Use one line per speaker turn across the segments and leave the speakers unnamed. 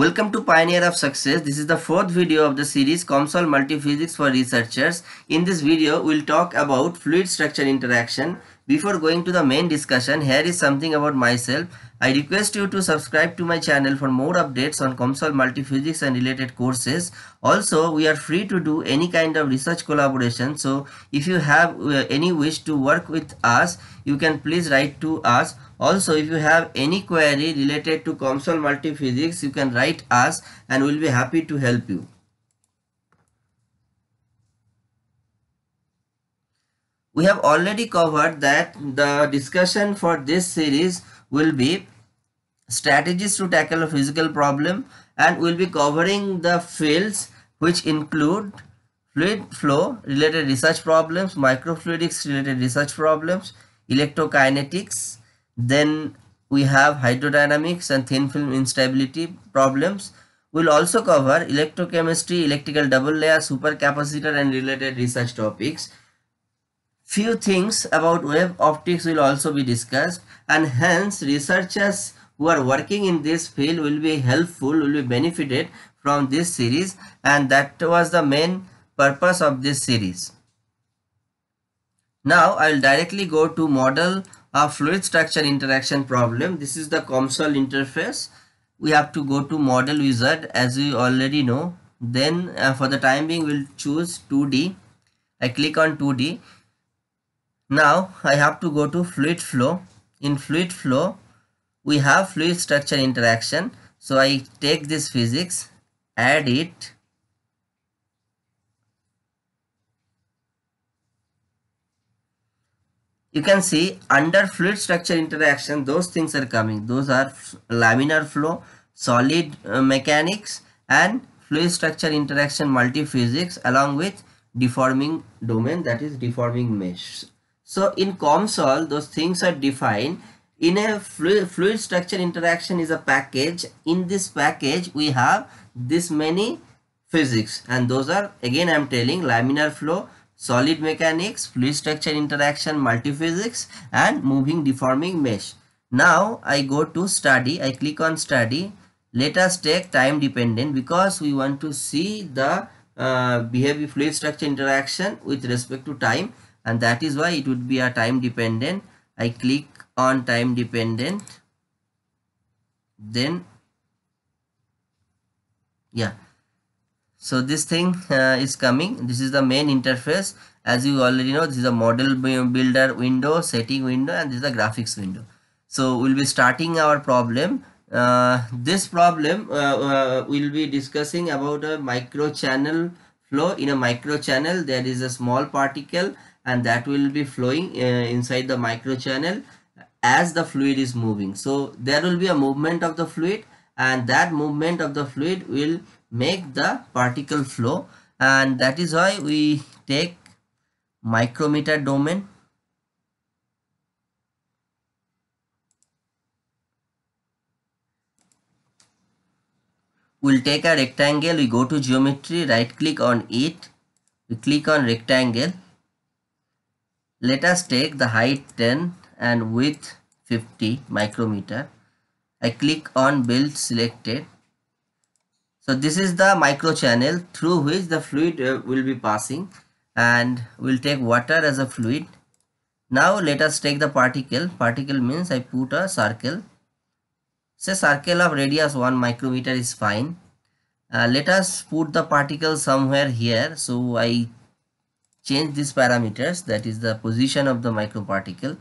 Welcome to Pioneer of Success. This is the fourth video of the series COMSOL Multiphysics for Researchers. In this video, we'll talk about fluid structure interaction. Before going to the main discussion, here is something about myself. I request you to subscribe to my channel for more updates on COMSOL multiphysics and related courses. Also, we are free to do any kind of research collaboration. So, if you have uh, any wish to work with us, you can please write to us. Also, if you have any query related to COMSOL multiphysics, you can write us and we'll be happy to help you. We have already covered that the discussion for this series will be strategies to tackle a physical problem and we'll be covering the fields which include fluid flow related research problems, microfluidics related research problems, electrokinetics, then we have hydrodynamics and thin film instability problems. We'll also cover electrochemistry, electrical double layer, supercapacitor and related research topics. Few things about wave optics will also be discussed and hence researchers who are working in this field will be helpful will be benefited from this series and that was the main purpose of this series now i will directly go to model a fluid structure interaction problem this is the comsol interface we have to go to model wizard as we already know then uh, for the time being we'll choose 2d i click on 2d now i have to go to fluid flow in fluid flow we have fluid structure interaction. So I take this physics, add it. You can see under fluid structure interaction, those things are coming. Those are laminar flow, solid uh, mechanics and fluid structure interaction multi physics along with deforming domain that is deforming mesh. So in COMSOL, those things are defined in a fluid, fluid structure interaction is a package in this package we have this many physics and those are again i am telling laminar flow solid mechanics fluid structure interaction multiphysics and moving deforming mesh now i go to study i click on study let us take time dependent because we want to see the uh, behavior fluid structure interaction with respect to time and that is why it would be a time dependent i click on time dependent then yeah so this thing uh, is coming this is the main interface as you already know this is a model builder window setting window and this is a graphics window so we'll be starting our problem uh, this problem uh, uh, we'll be discussing about a micro channel flow in a micro channel there is a small particle and that will be flowing uh, inside the micro channel as the fluid is moving so there will be a movement of the fluid and that movement of the fluid will make the particle flow and that is why we take micrometer domain we'll take a rectangle we go to geometry right click on it we click on rectangle let us take the height 10 and width 50 micrometer. I click on build selected. So this is the micro channel through which the fluid uh, will be passing and we'll take water as a fluid. Now let us take the particle. Particle means I put a circle. Say circle of radius 1 micrometer is fine. Uh, let us put the particle somewhere here. So I change these parameters that is the position of the microparticle. particle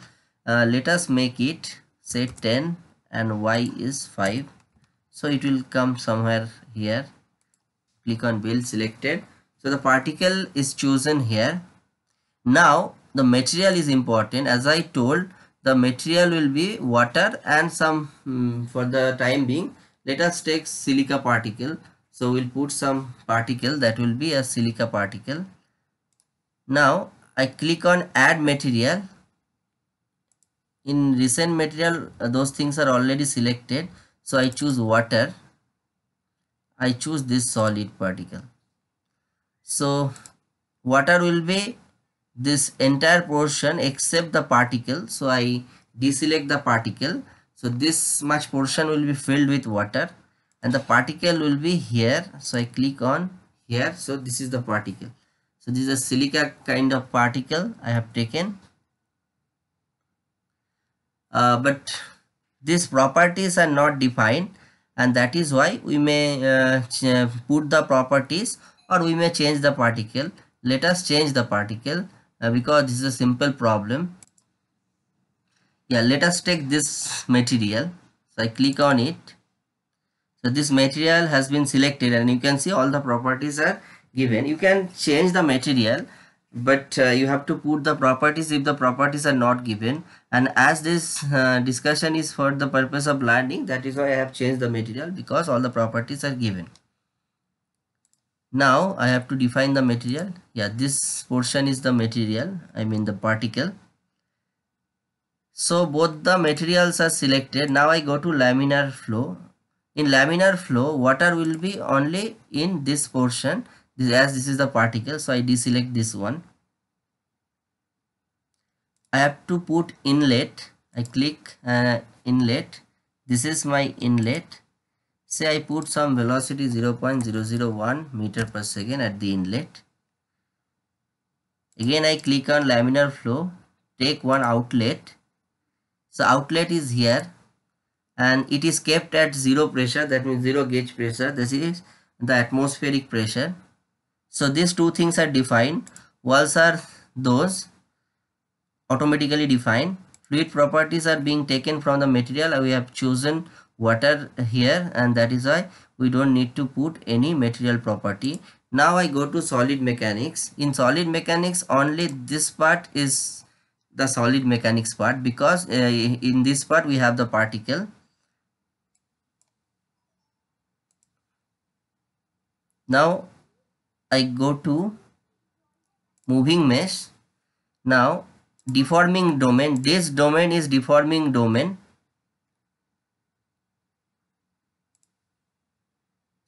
uh, let us make it say 10 and y is 5 so it will come somewhere here click on build selected so the particle is chosen here now the material is important as i told the material will be water and some um, for the time being let us take silica particle so we'll put some particle that will be a silica particle now i click on add material in recent material uh, those things are already selected so i choose water i choose this solid particle so water will be this entire portion except the particle so i deselect the particle so this much portion will be filled with water and the particle will be here so i click on here so this is the particle so this is a silica kind of particle i have taken uh, but these properties are not defined and that is why we may uh, put the properties or we may change the particle let us change the particle uh, because this is a simple problem yeah let us take this material so i click on it so this material has been selected and you can see all the properties are given you can change the material but uh, you have to put the properties if the properties are not given and as this uh, discussion is for the purpose of learning that is why i have changed the material because all the properties are given now i have to define the material yeah this portion is the material i mean the particle so both the materials are selected now i go to laminar flow in laminar flow water will be only in this portion this as this is the particle so i deselect this one i have to put inlet i click uh, inlet this is my inlet say i put some velocity 0.001 meter per second at the inlet again i click on laminar flow take one outlet so outlet is here and it is kept at zero pressure that means zero gauge pressure this is the atmospheric pressure so these two things are defined. Walls are those automatically defined. Fluid properties are being taken from the material. We have chosen water here and that is why we don't need to put any material property. Now I go to solid mechanics. In solid mechanics only this part is the solid mechanics part because uh, in this part we have the particle now I go to moving mesh. Now deforming domain, this domain is deforming domain.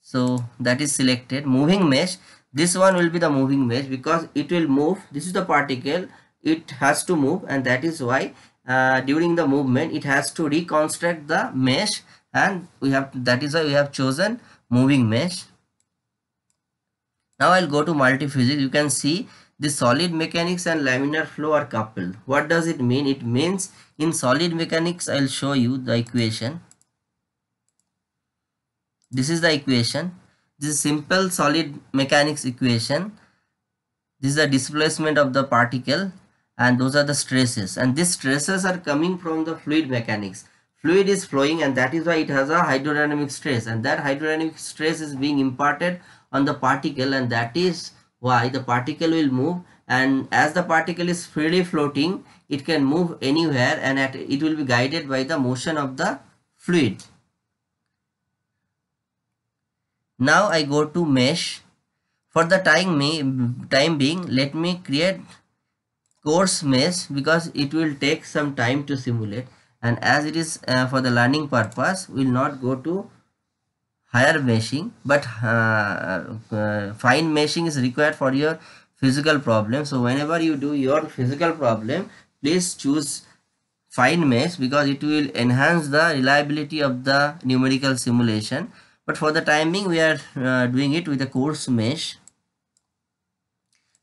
So that is selected moving mesh. This one will be the moving mesh because it will move. This is the particle. It has to move and that is why uh, during the movement it has to reconstruct the mesh and we have that is why we have chosen moving mesh now i'll go to multiphysics you can see the solid mechanics and laminar flow are coupled what does it mean it means in solid mechanics i'll show you the equation this is the equation this is simple solid mechanics equation this is the displacement of the particle and those are the stresses and these stresses are coming from the fluid mechanics fluid is flowing and that is why it has a hydrodynamic stress and that hydrodynamic stress is being imparted on the particle and that is why the particle will move and as the particle is freely floating it can move anywhere and at, it will be guided by the motion of the fluid. Now I go to mesh. For the time, me, time being let me create course mesh because it will take some time to simulate and as it is uh, for the learning purpose we will not go to higher meshing but uh, uh, fine meshing is required for your physical problem so whenever you do your physical problem please choose fine mesh because it will enhance the reliability of the numerical simulation but for the timing we are uh, doing it with a coarse mesh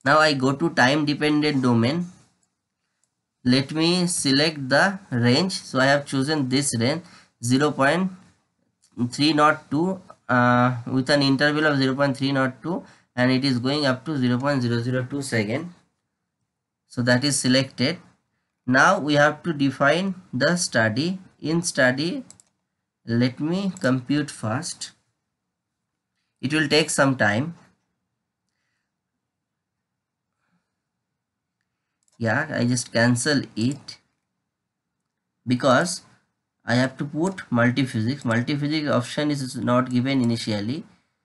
now i go to time dependent domain let me select the range so i have chosen this range 0 0.302 uh, with an interval of 0.302 and it is going up to 0.002 second so that is selected now we have to define the study in study let me compute first it will take some time yeah i just cancel it because I have to put multiphysics. Multiphysics option is not given initially.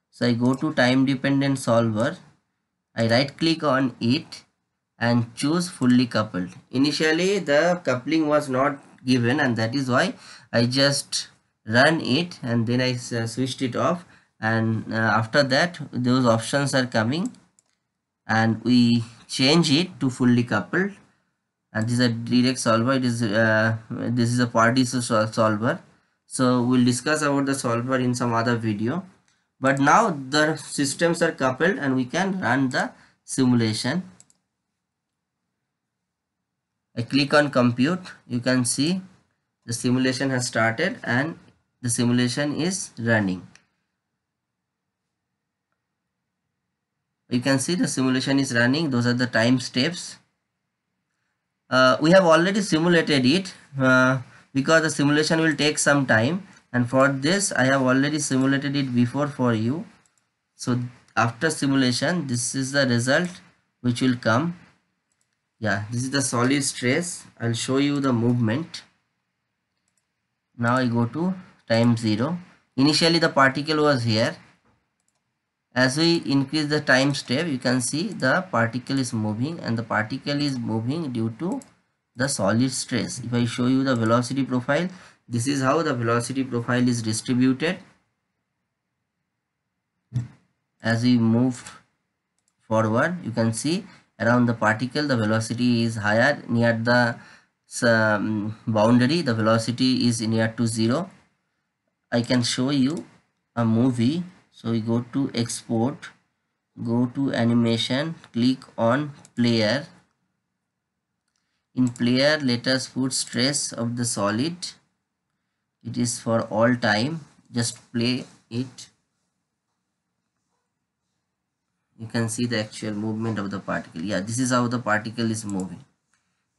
So I go to time dependent solver. I right click on it and choose fully coupled. Initially the coupling was not given and that is why I just run it and then I uh, switched it off and uh, after that those options are coming and we change it to fully coupled and this is a direct solver it is uh, this is a party solver so we'll discuss about the solver in some other video but now the systems are coupled and we can run the simulation I click on compute you can see the simulation has started and the simulation is running you can see the simulation is running those are the time steps uh, we have already simulated it uh, because the simulation will take some time and for this I have already simulated it before for you so after simulation this is the result which will come yeah this is the solid stress I'll show you the movement now I go to time 0 initially the particle was here as we increase the time step you can see the particle is moving and the particle is moving due to the solid stress if i show you the velocity profile this is how the velocity profile is distributed as we move forward you can see around the particle the velocity is higher near the um, boundary the velocity is near to zero i can show you a movie so we go to export go to animation click on player in player let us put stress of the solid it is for all time just play it you can see the actual movement of the particle yeah this is how the particle is moving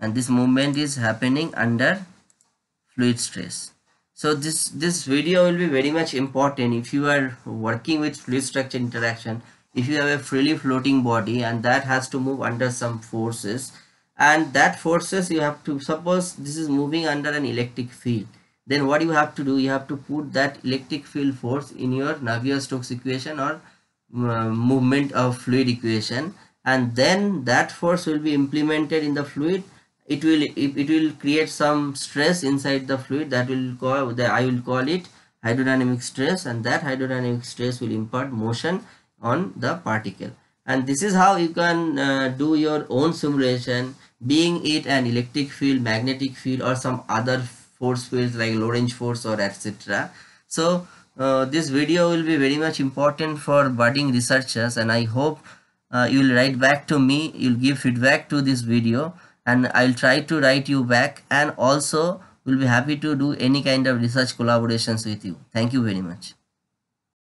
and this movement is happening under fluid stress so this this video will be very much important if you are working with fluid structure interaction if you have a freely floating body and that has to move under some forces and that forces you have to suppose this is moving under an electric field then what you have to do you have to put that electric field force in your Navier-Stokes equation or uh, movement of fluid equation and then that force will be implemented in the fluid it will it will create some stress inside the fluid that will call that i will call it hydrodynamic stress and that hydrodynamic stress will impart motion on the particle and this is how you can uh, do your own simulation being it an electric field magnetic field or some other force fields like Lorentz force or etc so uh, this video will be very much important for budding researchers and I hope uh, you will write back to me you'll give feedback to this video and I'll try to write you back and also will be happy to do any kind of research collaborations with you. Thank you very much.